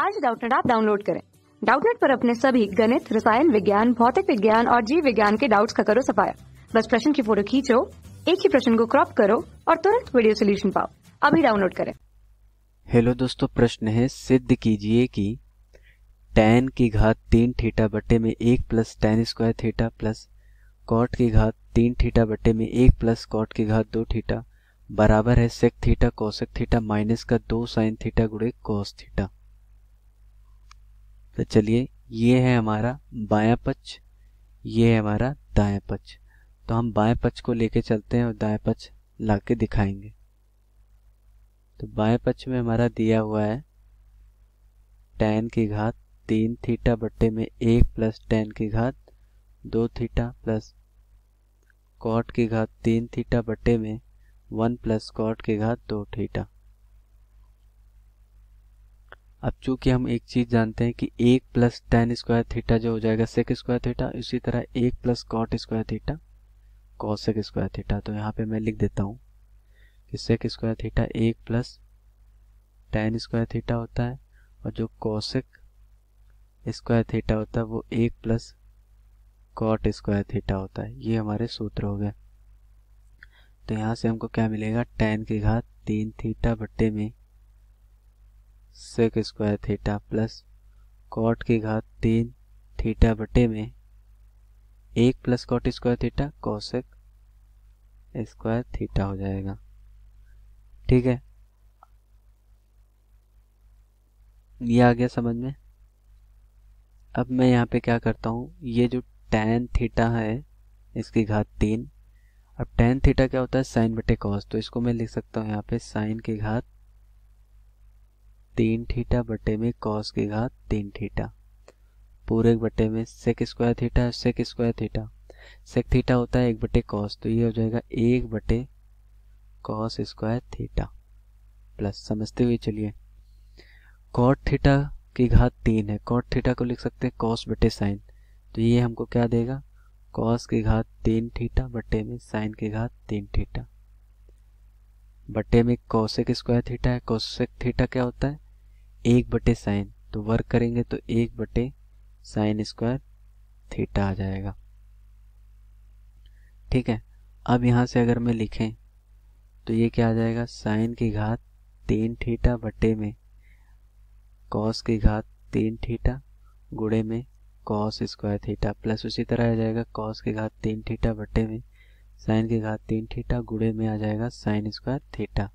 आज डाउटनेट आप डाउनलोड करें डाउटनेट पर अपने सभी गणित रसायन विज्ञान भौतिक विज्ञान और जीव विज्ञान के डाउट्स का करो सफाया बस प्रश्न की फोटो खींचो एक ही प्रश्न को क्रॉप करो और तुरंत वीडियो सोल्यूशन पाओ अभी डाउनलोड करें हेलो दोस्तों प्रश्न है सिद्ध कीजिए कि टेन की घात तीन थीटा बटे में एक plus tan square theta plus cot की घात तीन थीटा बटे में एक प्लस कॉट की घात दो थीटा बराबर है sec theta cosec theta minus का दो साइन थीटा गुड़े कोस थीटा तो चलिए ये है हमारा बायां पक्ष ये है हमारा दाया पक्ष तो हम बाएं पक्ष को लेके चलते हैं और दाएं पक्ष ला के दिखाएंगे तो बाएं पक्ष में हमारा दिया हुआ है टेन की घात तीन थीटा बट्टे में एक प्लस टेन की घात दो थीटा प्लस कॉट की घात तीन थीटा बट्टे में वन प्लस कॉट की घात दो थीटा अब चूंकि हम एक चीज़ जानते हैं कि एक प्लस टेन स्क्वायर थीटा जो हो जाएगा सेक स्क्वायर थीटा इसी तरह एक plus cot square theta cosec square theta तो यहाँ पे मैं लिख देता हूँ कि सेक स्क्वायर थीटा एक प्लस टेन स्क्वायर थीटा होता है और जो कॉसेक स्क्वायर थीटा होता है वो एक प्लस कॉट स्क्वायर थीटा होता है ये हमारे सूत्र हो गए तो यहाँ से हमको क्या मिलेगा टेन की घात तीन थीटा बट्टे में sec square theta plus cot की घात तीन थीटा बटे में एक plus cot square theta cosec square theta हो जाएगा ठीक है ये आ गया समझ में अब मैं यहाँ पे क्या करता हूँ ये जो टेन थीटा है इसकी घात तीन अब टेन थीटा क्या होता है साइन बटे कॉस तो इसको मैं लिख सकता हूँ यहाँ पे साइन की घात तीन थीटा बटे में कॉस की घात तीन थीटा पूरे बटे में sec square theta sec square theta sec theta होता है एक बटे कॉस तो ये हो जाएगा एक बटे कॉस स्क्वायर थीटा प्लस समझते हुए चलिए कॉट थीटा की घात तीन है कॉट थीटा को लिख सकते हैं कॉस बटे साइन तो ये हमको क्या देगा कॉस की घात तीन थीटा बटे में साइन की घात तीन थीटा बटे में कौशिक स्क्वायर थीटा है कौशिक थीटा क्या होता है एक बटे साइन तो वर्क करेंगे तो एक बटे साइन स्क्वायर थीटा आ जाएगा ठीक है अब यहाँ से अगर मैं लिखें तो ये क्या आ जाएगा साइन की घात तीन थीटा बटे में कॉस की घात तीन थीटा गुड़े में कॉस स्क्वायर थीटा प्लस उसी तरह आ जाएगा कॉस की घात तीन थीटा बटे में साइन की घात तीन थीटा गुड़े में आ जाएगा साइन स्क्वायर थीटा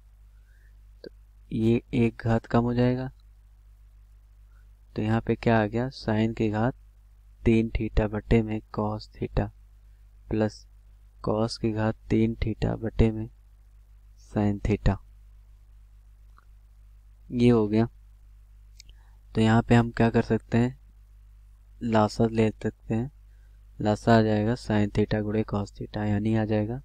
तो ये एक घात कम हो जाएगा तो यहाँ पे क्या आ गया साइन के घात तीन थीटा बटे में कॉस थीटा प्लस कॉस के घात तीन थीटा बटे में साइन थीटा ये हो गया तो यहाँ पे हम क्या कर सकते हैं लासा ले सकते हैं लासा आ जाएगा साइन थीटा गुड़े कॉस थीटा यानी आ जाएगा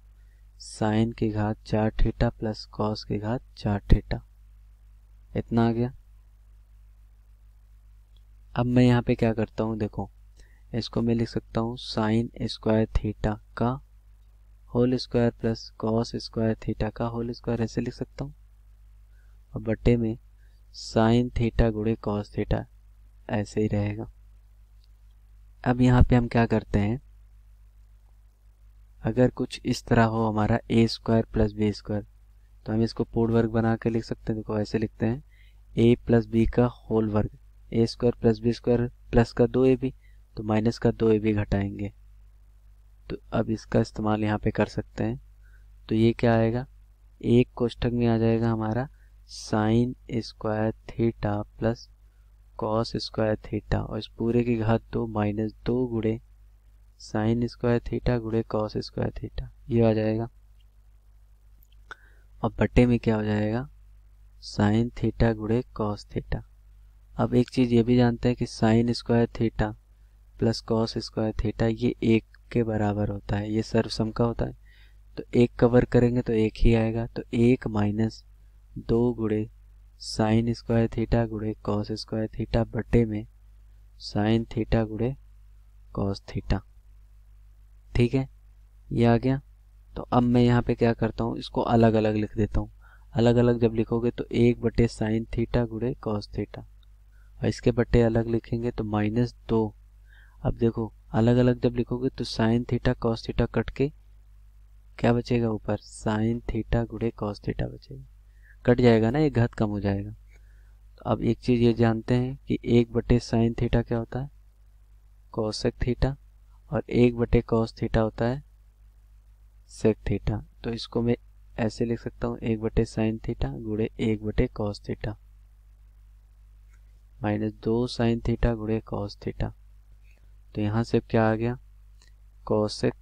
साइन की घात चार थीटा प्लस कॉस की घात चार थीटा इतना आ गया अब मैं यहाँ पे क्या करता हूँ देखो इसको मैं लिख सकता हूँ साइन स्क्वायर थीटा का whole square plus cos square theta का होल स्क्वायर ऐसे लिख सकता हूँ और बट्टे में साइन थीटा गुड़े कॉस थीटा ऐसे ही रहेगा अब यहाँ पे हम क्या करते हैं अगर कुछ इस तरह हो हमारा A square plus B square तो हम इसको पूर्ण वर्ग बना के लिख सकते हैं देखो ऐसे लिखते हैं ए प्लस बी का होल वर्ग A square plus B square plus का दो ए बी तो माइनस का दो ए बी घटाएंगे तो अब इसका इस्तेमाल यहाँ पे कर सकते हैं तो ये क्या आएगा एक कोष्ठक में आ जाएगा हमारा sine square theta plus cos square theta और इस पूरे की घात दो माइनस दो गुड़े साइन स्क्वायर थीटा गुड़े कॉस स्क्वायर थीटा ये आ जाएगा और बटे में क्या हो जाएगा साइन थीटा गुड़े कॉस थीटा अब एक चीज़ ये भी जानते हैं कि sine square theta plus cos square theta ये एक के बराबर होता है ये सर्वसम का होता है तो एक कवर करेंगे तो एक ही आएगा तो एक माइनस दो गुड़े साइन स्क्वायर थीटा गुड़े कॉस स्क्वायर थीटा बटे में साइन थीटा गुड़े कॉस थीटा ठीक है ये आ गया तो अब मैं यहाँ पे क्या करता हूँ इसको अलग अलग लिख देता हूँ अलग अलग जब लिखोगे तो एक बटे साइन थीटा गुड़े कॉस थीटा और इसके बट्टे अलग लिखेंगे तो माइनस दो अब देखो अलग अलग जब लिखोगे तो साइन थीटा कॉस थीटा कट के क्या बचेगा ऊपर साइन थीटा गुड़े कॉस थीटा बचेगा कट जाएगा ना ये घात कम हो जाएगा तो अब एक चीज़ ये जानते हैं कि एक बटे साइन थीटा क्या होता है कॉसक थीटा और एक बटे कॉस थीटा होता है सेक थीटा तो इसको मैं ऐसे लिख सकता हूँ एक बटे साइन थीटा गुड़े एक बटे कॉस थीटा माइनस दो साइन थीटा गुड़े कॉस थीटा तो यहाँ से क्या आ गया कॉसेक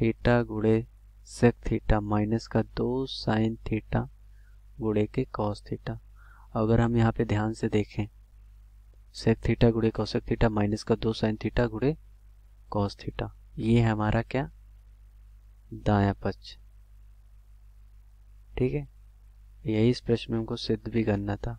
थीटा गुड़े सेक थीटा माइनस का दो साइन थीटा गुड़े के कॉस थीटा अगर हम यहाँ पे ध्यान से देखें सेक थीटा गुड़े कॉसेक थीटा माइनस का दो साइन थीटा गुड़े कॉस थीटा ये है हमारा क्या दाया पक्ष ठीक है यही इस प्रश्न में हमको सिद्ध भी करना था